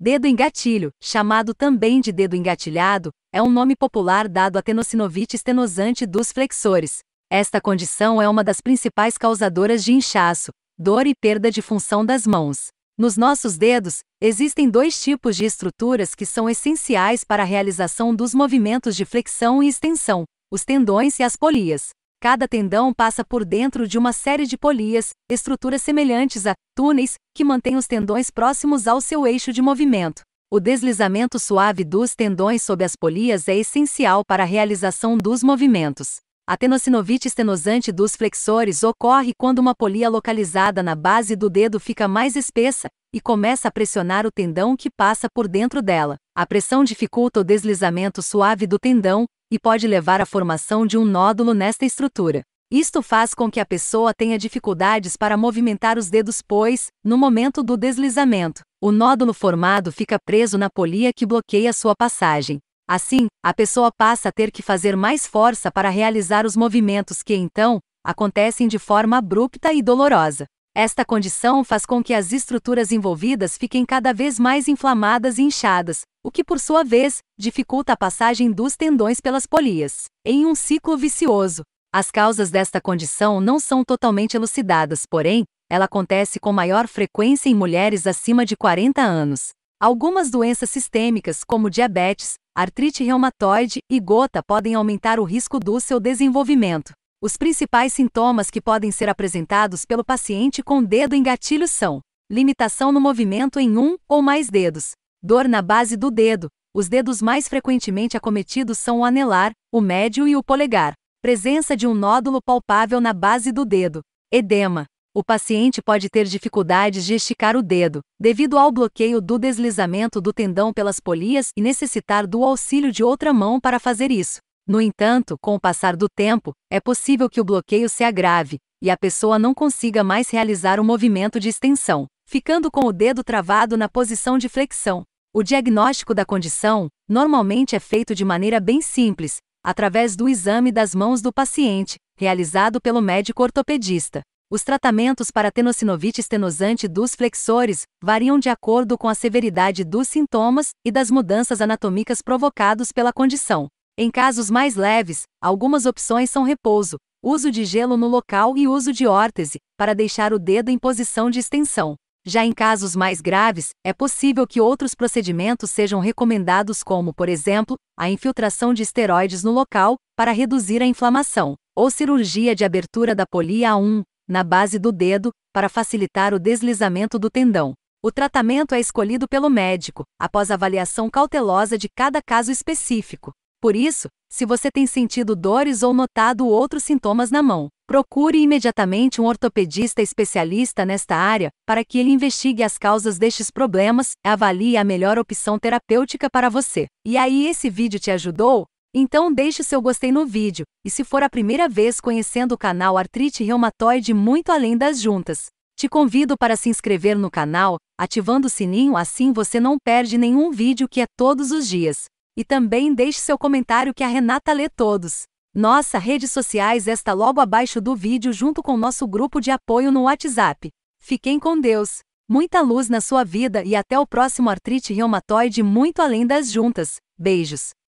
Dedo em gatilho, chamado também de dedo engatilhado, é um nome popular dado à tenocinovite estenosante dos flexores. Esta condição é uma das principais causadoras de inchaço, dor e perda de função das mãos. Nos nossos dedos, existem dois tipos de estruturas que são essenciais para a realização dos movimentos de flexão e extensão: os tendões e as polias. Cada tendão passa por dentro de uma série de polias, estruturas semelhantes a túneis, que mantêm os tendões próximos ao seu eixo de movimento. O deslizamento suave dos tendões sob as polias é essencial para a realização dos movimentos. A tenossinovite estenosante dos flexores ocorre quando uma polia localizada na base do dedo fica mais espessa e começa a pressionar o tendão que passa por dentro dela. A pressão dificulta o deslizamento suave do tendão, e pode levar à formação de um nódulo nesta estrutura. Isto faz com que a pessoa tenha dificuldades para movimentar os dedos, pois, no momento do deslizamento, o nódulo formado fica preso na polia que bloqueia sua passagem. Assim, a pessoa passa a ter que fazer mais força para realizar os movimentos que então acontecem de forma abrupta e dolorosa. Esta condição faz com que as estruturas envolvidas fiquem cada vez mais inflamadas e inchadas, o que, por sua vez, dificulta a passagem dos tendões pelas polias, em um ciclo vicioso. As causas desta condição não são totalmente elucidadas, porém, ela acontece com maior frequência em mulheres acima de 40 anos. Algumas doenças sistêmicas, como diabetes, artrite reumatoide e gota, podem aumentar o risco do seu desenvolvimento. Os principais sintomas que podem ser apresentados pelo paciente com dedo em gatilho são: limitação no movimento em um ou mais dedos, dor na base do dedo. Os dedos mais frequentemente acometidos são o anelar, o médio e o polegar. Presença de um nódulo palpável na base do dedo, edema. O paciente pode ter dificuldades de esticar o dedo, devido ao bloqueio do deslizamento do tendão pelas polias e necessitar do auxílio de outra mão para fazer isso. No entanto, com o passar do tempo, é possível que o bloqueio se agrave e a pessoa não consiga mais realizar o movimento de extensão, ficando com o dedo travado na posição de flexão. O diagnóstico da condição normalmente é feito de maneira bem simples, através do exame das mãos do paciente, realizado pelo médico ortopedista. Os tratamentos para tenosinovite estenosante dos flexores variam de acordo com a severidade dos sintomas e das mudanças anatômicas provocados pela condição. Em casos mais leves, algumas opções são repouso, uso de gelo no local e uso de órtese, para deixar o dedo em posição de extensão. Já em casos mais graves, é possível que outros procedimentos sejam recomendados, como, por exemplo, a infiltração de esteroides no local, para reduzir a inflamação, ou cirurgia de abertura da polia 1, na base do dedo, para facilitar o deslizamento do tendão. O tratamento é escolhido pelo médico, após avaliação cautelosa de cada caso específico. Por isso, se você tem sentido dores ou notado outros sintomas na mão, procure imediatamente um ortopedista especialista nesta área para que ele investigue as causas destes problemas e avalie a melhor opção terapêutica para você. E aí, esse vídeo te ajudou? Então deixe seu gostei no vídeo, e se for a primeira vez conhecendo o canal Artrite Reumatoide muito além das juntas, te convido para se inscrever no canal, ativando o sininho assim você não perde nenhum vídeo que é todos os dias. E também deixe seu comentário que a Renata lê todos. Nossa redes sociais está logo abaixo do vídeo junto com nosso grupo de apoio no WhatsApp. Fiquem com Deus. Muita luz na sua vida e até o próximo artrite reumatoide muito além das juntas. Beijos.